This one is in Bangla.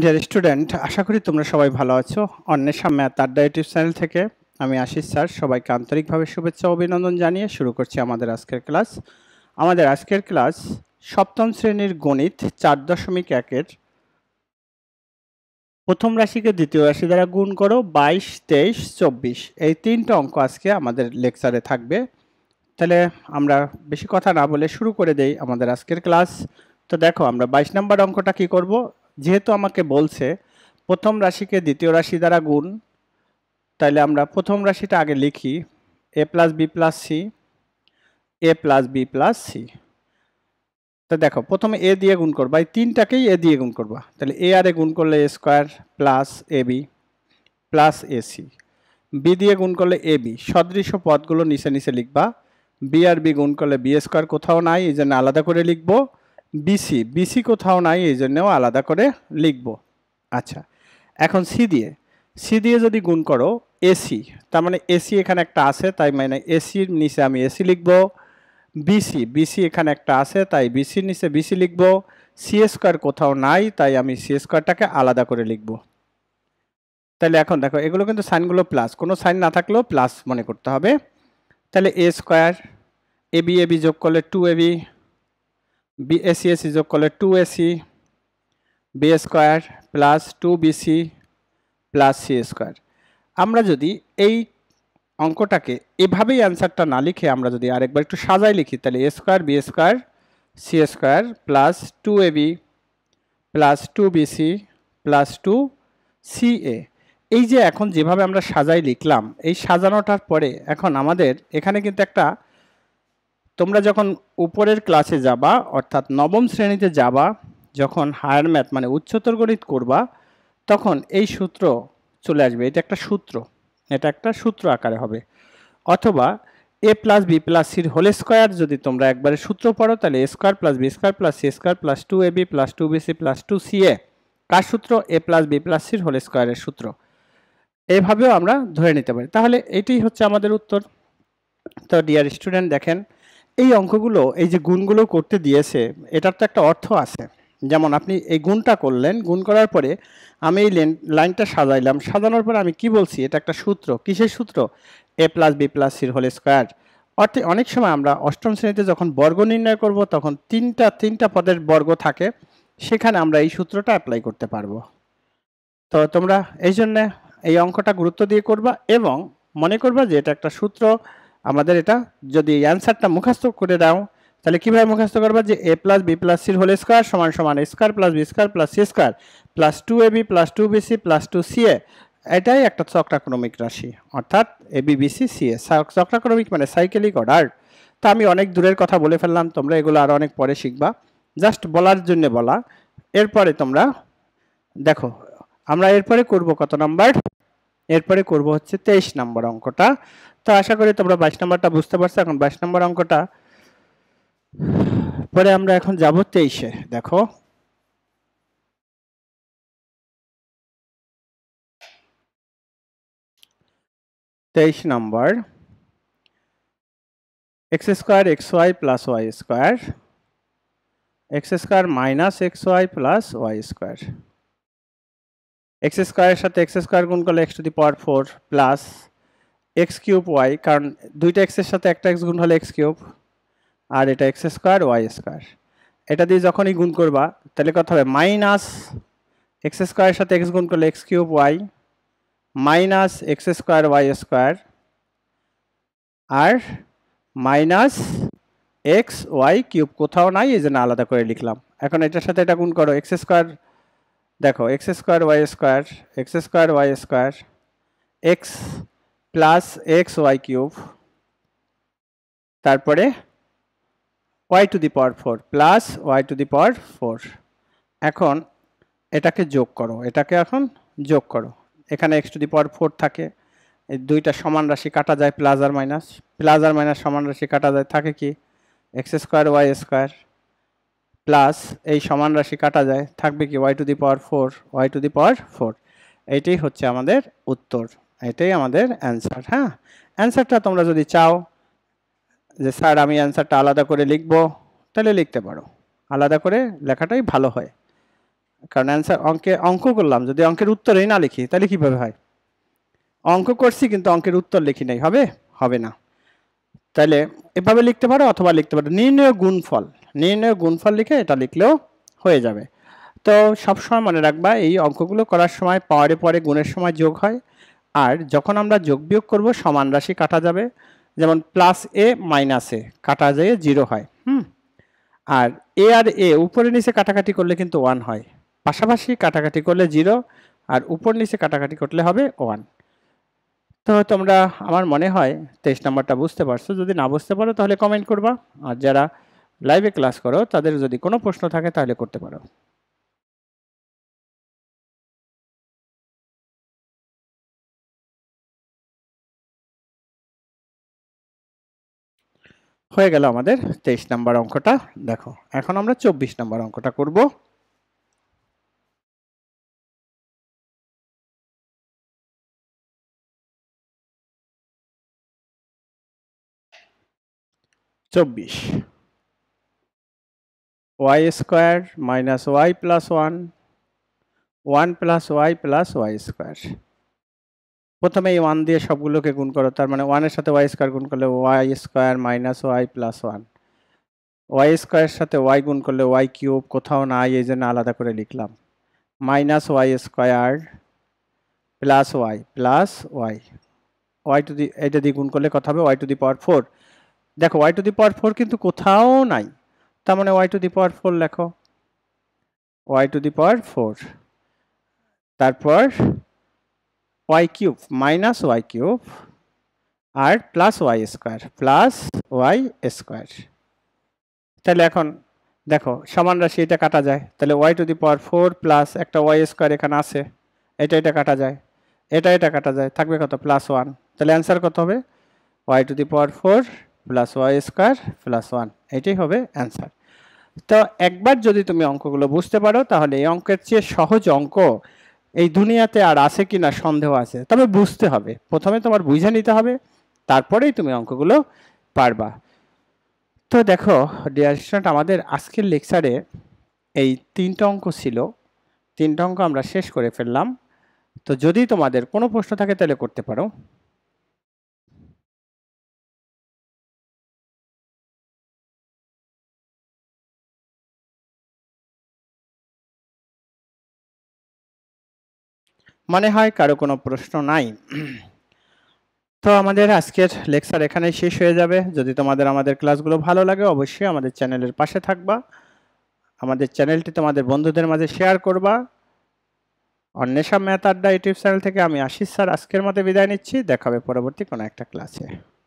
ডিয়ার স্টুডেন্ট আশা করি তোমরা সবাই ভালো আছো Anwesha math Adda YouTube channel থেকে আমি আশিস স্যার সবাইকে আন্তরিকভাবে শুভেচ্ছা অভিনন্দন জানিয়ে শুরু করছি আমাদের আজকের ক্লাস আমাদের আজকের ক্লাস সপ্তম শ্রেণীর গণিত চার দশমিক একের প্রথম রাশিকে দ্বিতীয় রাশি দ্বারা গুণ করো বাইশ তেইশ চব্বিশ এই তিনটা অঙ্ক আজকে আমাদের লেকচারে থাকবে তাহলে আমরা বেশি কথা না বলে শুরু করে দেই আমাদের আজকের ক্লাস তো দেখো আমরা বাইশ নম্বর অঙ্কটা কি করব যেহেতু আমাকে বলছে প্রথম রাশিকে দ্বিতীয় রাশি দ্বারা গুণ তাহলে আমরা প্রথম রাশিটা আগে লিখি A plus B plus C A plus B plus C তা দেখো প্রথমে এ দিয়ে গুণ করবা এই তিনটাকেই এ দিয়ে গুণ করবা তাহলে এ আর এ গুণ করলে A square plus A B plus A C B দিয়ে গুণ করলে এ বি সদৃশ পদগুলো নিচে নিচে লিখবা বি আর বি গুণ করলে বি স্কোয়ার কোথাও নাই এই জন্য আলাদা করে লিখবো বিসি বিসি কোথাও নাই এই জন্যেও আলাদা করে লিখব আচ্ছা এখন সি দিয়ে সি দিয়ে যদি গুণ করো এসি তার মানে এসি এখানে একটা আছে তাই মানে এসির নিচে আমি এসি লিখব বিসি বিসি এখানে একটা আছে তাই বিসির নিচে বিসি লিখব সি স্কোয়ার কোথাও নাই তাই আমি সি স্কোয়ারটাকে আলাদা করে লিখব তাহলে এখন দেখো এগুলো কিন্তু সাইনগুলো প্লাস কোনো সাইন না থাকলেও প্লাস মনে করতে হবে তাহলে এ স্কোয়ার এবি এবি যোগ করলে two A B BACS is equal to 2AC B square plus 2BC plus C square আমরা যদি এই অঙ্কটাকে এভাবেই অ্যান্সারটা না লিখে আমরা যদি আরেকবার একটু সাজাই লিখি তাহলে A square B square C square plus two A B plus two B C plus two C A এই যে এখন যেভাবে আমরা সাজাই লিখলাম এই সাজানোটার পরে এখন আমাদের এখানে কিন্তু একটা তোমরা যখন উপরের ক্লাসে যাবা অর্থাৎ নবম শ্রেণীতে যাবা যখন হায়ার ম্যাথ মানে উচ্চতর গণিত করবা তখন এই সূত্র চলে আসবে এটা একটা সূত্র এটা একটা সূত্র আকারে হবে অথবা এ প্লাস বি প্লাস সির হোল স্কোয়ার যদি তোমরা একবারে সূত্র পড়ো তাহলে A square plus B square plus C square plus two A B plus two B C plus two C A কার সূত্র এ প্লাস বি প্লাস সির হোল স্কোয়ারের সূত্র এভাবেও আমরা ধরে নিতে পারি তাহলে এটাই হচ্ছে আমাদের উত্তর তো ডিয়ার স্টুডেন্ট দেখেন এই অঙ্কগুলো এই যে গুণগুলো করতে দিয়েছে এটার তো একটা অর্থ আছে যেমন আপনি এই গুণটা করলেন গুণ করার পরে আমি এই লাইনটা সাজাইলাম সাজানোর পরে আমি কি বলছি এটা একটা সূত্র কিসের সূত্র এ প্লাস বি প্লাস সির হোল স্কোয়ার অর্থে অনেক সময় আমরা অষ্টম শ্রেণীতে যখন বর্গ নির্ণয় করব তখন তিনটা তিনটা পদের বর্গ থাকে সেখানে আমরা এই সূত্রটা অ্যাপ্লাই করতে পারবো তো তোমরা এই জন্যে এই অঙ্কটা গুরুত্ব দিয়ে করবা এবং মনে করবা যে এটা একটা সূত্র আমাদের এটা যদি অ্যান্সারটা মুখস্থ করে দাও তাহলে কীভাবে মুখস্থ করবা যে এ প্লাস বি প্লাস সির হোল স্কোয়ার সমান সমান square plus B square plus C square plus two A B plus two C plus two C A এটাই একটা চক্রাক্রমিক রাশি অর্থাৎ A B B C A চক্রাক্রমিক মানে সাইকেলিক অর্ডার তো আমি অনেক দূরের কথা বলে ফেললাম তোমরা এগুলো আরও অনেক পরে শিখবা জাস্ট বলার জন্য বলা এরপরে তোমরা দেখো আমরা এরপরে করব কত নাম্বার এরপরে করব হচ্ছে তেইশ নম্বর অঙ্কটা তো আশা করি তোমরা বাইশ নম্বরটা বুঝতে পারছো এখন বাইশ নম্বর অঙ্কটা পরে আমরা এখন যাব তেইশে দেখো তেইশ নম্বর x square x y plus y square x square minus x y plus y square x স্কোয়ারের সাথে এক্স স্কোয়ার গুণ করলে x to the power four plus x cube y কারণ দুইটা এক্সের সাথে একটা এক্স গুণ হলে এক্স কিউব আর এটা এক্স স্কোয়ার ওয়াই স্কোয়ার এটা দিয়ে যখনই গুণ করবা তাহলে কথা হবে মাইনাস এক্স স্কোয়ারের সাথে এক্স গুণ করলে x cube y minus x square y square আর মাইনাস এক্স ওয়াই কিউব কোথাও নাই এই জন্য আলাদা করে লিখলাম এখন এটার সাথে এটা গুণ করো এক্স স্কোয়ার দেখো x square y square x square y square x plus x y cube তারপরে y to the power four plus y to the power four এখন এটাকে যোগ করো এটাকে এখন যোগ করো এখানে x to the power four থাকে দুইটা সমান রাশি কাটা যায় প্লাস আর মাইনাস প্লাস আর মাইনাস সমান রাশি কাটা যায় থাকে কি x square y square plus এই সমান রাশি কাটা যায় থাকবে কি y to the power four y to the power four এইটাই হচ্ছে আমাদের উত্তর এটাই আমাদের অ্যান্সার হ্যাঁ অ্যান্সারটা তোমরা যদি চাও যে স্যার আমি অ্যান্সারটা আলাদা করে লিখব তাহলে লিখতে পারো আলাদা করে লেখাটাই ভালো হয় কারণ অ্যান্সার অঙ্কে অঙ্ক করলাম যদি অঙ্কের উত্তরেই না লিখি তাহলে কীভাবে হয় অঙ্ক করছি কিন্তু অঙ্কের উত্তর লিখি নাই হবে হবে না তাহলে এভাবে লিখতে পারো অথবা লিখতে পারো নির্ণয় গুণফল নির্ণয় গুণফল লিখে এটা লিখলেও হয়ে যাবে তো সবসময় মনে রাখবা এই অঙ্কগুলো করার সময় পরে পরে গুণের সময় যোগ হয় আর যখন আমরা যোগ বিয়োগ করবো সমান রাশি কাটা যাবে যেমন প্লাস এ মাইনাস এ কাটা যায় জিরো হয় হুম আর এ আর এ উপরে নিচে কাটাকাটি করলে কিন্তু ওয়ান হয় পাশাপাশি কাটাকাটি করলে জিরো আর উপর নিচে কাটাকাটি করলে হবে ওয়ান তো তোমরা আমার মনে হয় তেইশ নম্বরটা বুঝতে পারছো যদি না বুঝতে পারো তাহলে কমেন্ট করবা আর যারা লাইভে ক্লাস করো তাদের যদি কোনো প্রশ্ন থাকে তাহলে করতে পারো হয়ে গেল আমাদের তেইশ নাম্বার অঙ্কটা দেখো এখন আমরা চব্বিশ নাম্বার অঙ্কটা করব চব্বিশ y square minus y plus 1 1 plus y plus y square প্রথমে এই ওয়ান দিয়ে সবগুলোকে গুণ করো তার মানে ওয়ানের সাথে ওয়াই স্কোয়ার গুণ করলে y square minus y plus one y স্কোয়ারের সাথে ওয়াই গুণ করলে ওয়াই কিউব কোথাও নাই এই জন্য আলাদা করে লিখলাম minus y square plus y plus y y to the এটা দিয়ে গুণ করলে কথা হবে y to the power four দেখো y to the power four কিন্তু কোথাও নাই তার মানে y to the power four লেখো y to the power four তারপর y cube minus y cube আর plus y square plus y square তাহলে এখন দেখো সমান রাশি এটা কাটা যায় তাহলে Y to the power four plus একটা ওয়াই স্কোয়ার এখানে আছে এটা এটা কাটা যায় এটা এটা কাটা যায় থাকবে কত প্লাস ওয়ান তাহলে অ্যান্সার কত হবে y to the power four plus y square plus one এটাই হবে অ্যান্সার তো একবার যদি তুমি অঙ্কগুলো বুঝতে পারো তাহলে এই অঙ্কের চেয়ে সহজ অঙ্ক এই দুনিয়াতে আর আছে কি না সন্দেহ আছে তবে বুঝতে হবে প্রথমে তোমার বুঝে নিতে হবে তারপরেই তুমি অঙ্কগুলো পারবা তো দেখো ডিয়ার স্টুডেন্ট আমাদের আজকের লেকচারে এই তিনটা অঙ্ক ছিল তিনটা অঙ্ক আমরা শেষ করে ফেললাম তো যদি তোমাদের কোনো প্রশ্ন থাকে তাহলে করতে পারো মনে হয় কারো কোনো প্রশ্ন নাই তো আমাদের আজকের লেকচার এখানেই শেষ হয়ে যাবে যদি তোমাদের আমাদের ক্লাসগুলো ভালো লাগে অবশ্যই আমাদের চ্যানেলের পাশে থাকবা আমাদের চ্যানেলটি তোমাদের বন্ধুদের মাঝে শেয়ার করবা Anwesha math Adda YouTube channel থেকে আমি আশিস স্যার আজকের মতো বিদায় নিচ্ছি দেখাবে পরবর্তী কোনো একটা ক্লাসে